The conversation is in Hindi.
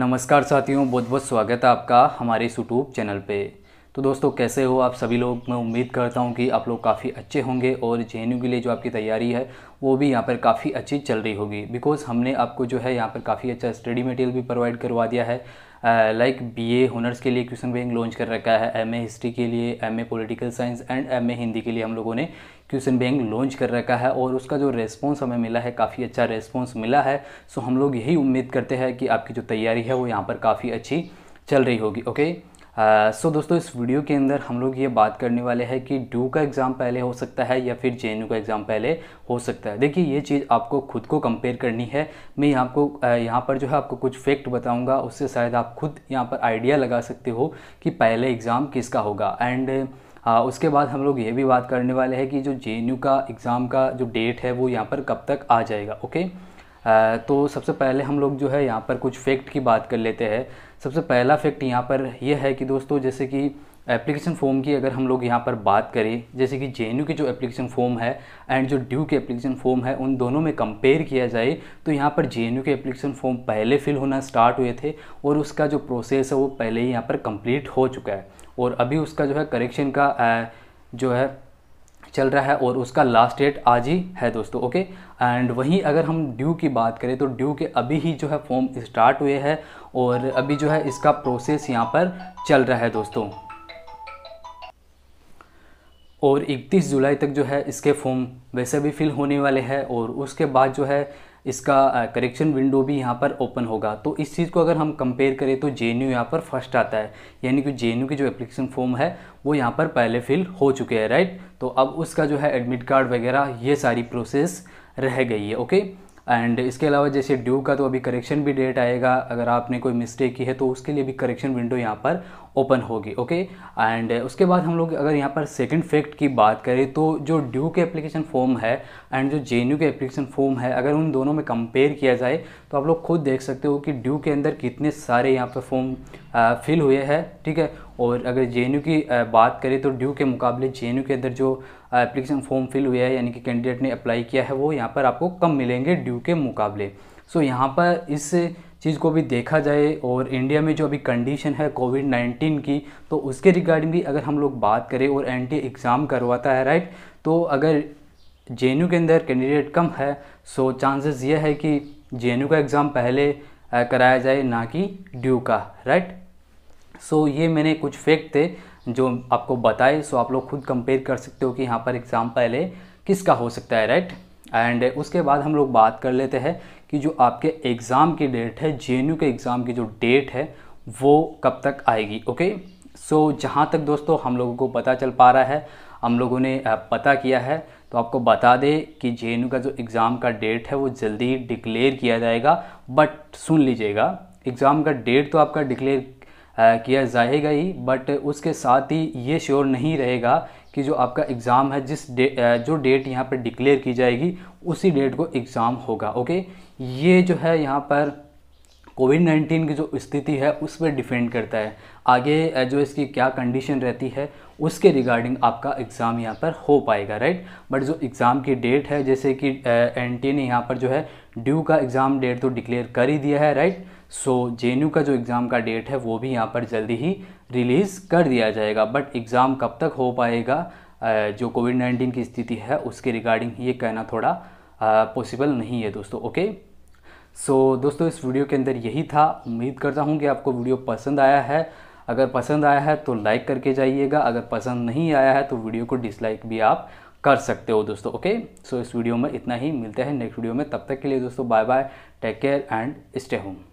नमस्कार साथियों बहुत बहुत स्वागत है आपका हमारे इस यूट्यूब चैनल पे तो दोस्तों कैसे हो आप सभी लोग मैं उम्मीद करता हूँ कि आप लोग काफ़ी अच्छे होंगे और जे के लिए जो आपकी तैयारी है वो भी यहाँ पर काफ़ी अच्छी चल रही होगी बिकॉज़ हमने आपको जो है यहाँ पर काफ़ी अच्छा स्टडी मटेरियल भी प्रोवाइड करवा दिया है लाइक बी ए हॉनर्स के लिए क्वेश्चन बैंक लॉन्च कर रखा है एम ए हिस्ट्री के लिए M A political science and M A Hindi के लिए हम लोगों ने क्वेश्चन बैंक लॉन्च कर रखा है और उसका जो रेस्पॉन्स हमें मिला है काफ़ी अच्छा रेस्पॉन्स मिला है सो हम लोग यही उम्मीद करते हैं कि आपकी जो तैयारी है वो यहाँ पर काफ़ी अच्छी चल रही होगी ओके सो uh, so, दोस्तों इस वीडियो के अंदर हम लोग ये बात करने वाले हैं कि डू का एग्ज़ाम पहले हो सकता है या फिर जे का एग्ज़ाम पहले हो सकता है देखिए ये चीज़ आपको खुद को कंपेयर करनी है मैं यहाँ को यहाँ पर जो है आपको कुछ फैक्ट बताऊँगा उससे शायद आप खुद यहाँ पर आइडिया लगा सकते हो कि पहले एग्ज़ाम किसका होगा एंड आ, उसके बाद हम लोग ये भी बात करने वाले हैं कि जो जे का एग्ज़ाम का जो डेट है वो यहाँ पर कब तक आ जाएगा ओके आ, तो सबसे पहले हम लोग जो है यहाँ पर कुछ फैक्ट की बात कर लेते हैं सबसे पहला फैक्ट यहाँ पर यह है कि दोस्तों जैसे कि एप्लीकेशन फॉर्म की अगर हम लोग यहाँ पर बात करें जैसे कि जे की जो एप्लीकेशन फॉर्म है एंड जो ड्यू के एप्लीकेशन फॉर्म है उन दोनों में कंपेयर किया जाए तो यहाँ पर जे के एप्लीकेशन फॉर्म पहले फिल होना स्टार्ट हुए थे और उसका जो प्रोसेस है वो पहले ही यहाँ पर कंप्लीट हो चुका है और अभी उसका जो है करेक्शन का जो है चल रहा है और उसका लास्ट डेट आज ही है दोस्तों ओके एंड वहीं अगर हम ड्यू की बात करें तो ड्यू के अभी ही जो है फॉर्म स्टार्ट हुए हैं और अभी जो है इसका प्रोसेस यहाँ पर चल रहा है दोस्तों और 31 जुलाई तक जो है इसके फॉर्म वैसे भी फिल होने वाले हैं और उसके बाद जो है इसका करेक्शन विंडो भी यहाँ पर ओपन होगा तो इस चीज़ को अगर हम कंपेयर करें तो जे एन यू यहाँ पर फर्स्ट आता है यानी कि जे एन यू की जो एप्लीकेशन फॉर्म है वो यहाँ पर पहले फिल हो चुके हैं राइट तो अब उसका जो है एडमिट कार्ड वगैरह ये सारी प्रोसेस रह गई है ओके एंड इसके अलावा जैसे ड्यू का तो अभी करेक्शन भी डेट आएगा अगर आपने कोई मिस्टेक की है तो उसके लिए भी करेक्शन विंडो यहाँ पर ओपन होगी ओके एंड उसके बाद हम लोग अगर यहाँ पर सेकंड फैक्ट की बात करें तो जो ड्यू के एप्लीकेशन फॉर्म है एंड जो जे के एप्लीकेशन फॉर्म है अगर उन दोनों में कंपेयर किया जाए तो आप लोग खुद देख सकते हो कि ड्यू के अंदर कितने सारे यहाँ पर फॉर्म फिल uh, हुए हैं ठीक है और अगर जे की uh, बात करें तो ड्यू के मुकाबले जे के अंदर जो एप्लीकेशन फॉर्म फिल हुए है यानी कि कैंडिडेट ने अप्लाई किया है वो यहाँ पर आपको कम मिलेंगे ड्यू के मुकाबले सो so, यहाँ पर इस चीज़ को भी देखा जाए और इंडिया में जो अभी कंडीशन है कोविड नाइन्टीन की तो उसके रिगार्डिंग भी अगर हम लोग बात करें और एन एग्ज़ाम करवाता है राइट तो अगर जे के अंदर कैंडिडेट कम है सो चांसेस ये है कि जे का एग्ज़ाम पहले कराया जाए ना कि ड्यू का राइट सो ये मैंने कुछ फेक्ट थे जो आपको बताए सो आप लोग खुद कंपेयर कर सकते हो कि यहाँ पर एग्ज़ाम पहले किसका हो सकता है राइट एंड उसके बाद हम लोग बात कर लेते हैं कि जो आपके एग्ज़ाम की डेट है जे के एग्ज़ाम की जो डेट है वो कब तक आएगी ओके सो so, जहाँ तक दोस्तों हम लोगों को पता चल पा रहा है हम लोगों ने पता किया है तो आपको बता दें कि जे का जो एग्ज़ाम का डेट है वो जल्दी ही डिक्लेयर किया जाएगा बट सुन लीजिएगा एग्ज़ाम का डेट तो आपका डिक्लेयर किया जाएगा ही बट उसके साथ ही ये श्योर नहीं रहेगा कि जो आपका एग्ज़ाम है जिस डे जो डेट यहाँ पर डिक्लेयर की जाएगी उसी डेट को एग्ज़ाम होगा ओके ये जो है यहाँ पर कोविड नाइन्टीन की जो स्थिति है उस पर डिपेंड करता है आगे जो इसकी क्या कंडीशन रहती है उसके रिगार्डिंग आपका एग्ज़ाम यहाँ पर हो पाएगा राइट बट जो एग्ज़ाम की डेट है जैसे कि एन ने यहाँ पर जो है ड्यू का एग्ज़ाम डेट तो डिक्लेयर कर ही दिया है राइट सो जे का जो एग्ज़ाम का डेट है वो भी यहाँ पर जल्दी ही रिलीज़ कर दिया जाएगा बट एग्ज़ाम कब तक हो पाएगा जो कोविड नाइन्टीन की स्थिति है उसके रिगार्डिंग ये कहना थोड़ा पॉसिबल नहीं है दोस्तों ओके सो so, दोस्तों इस वीडियो के अंदर यही था उम्मीद करता हूँ कि आपको वीडियो पसंद आया है अगर पसंद आया है तो लाइक करके जाइएगा अगर पसंद नहीं आया है तो वीडियो को डिसलाइक भी आप कर सकते हो दोस्तों ओके सो so, इस वीडियो में इतना ही मिलते हैं नेक्स्ट वीडियो में तब तक के लिए दोस्तों bye bye take care and stay home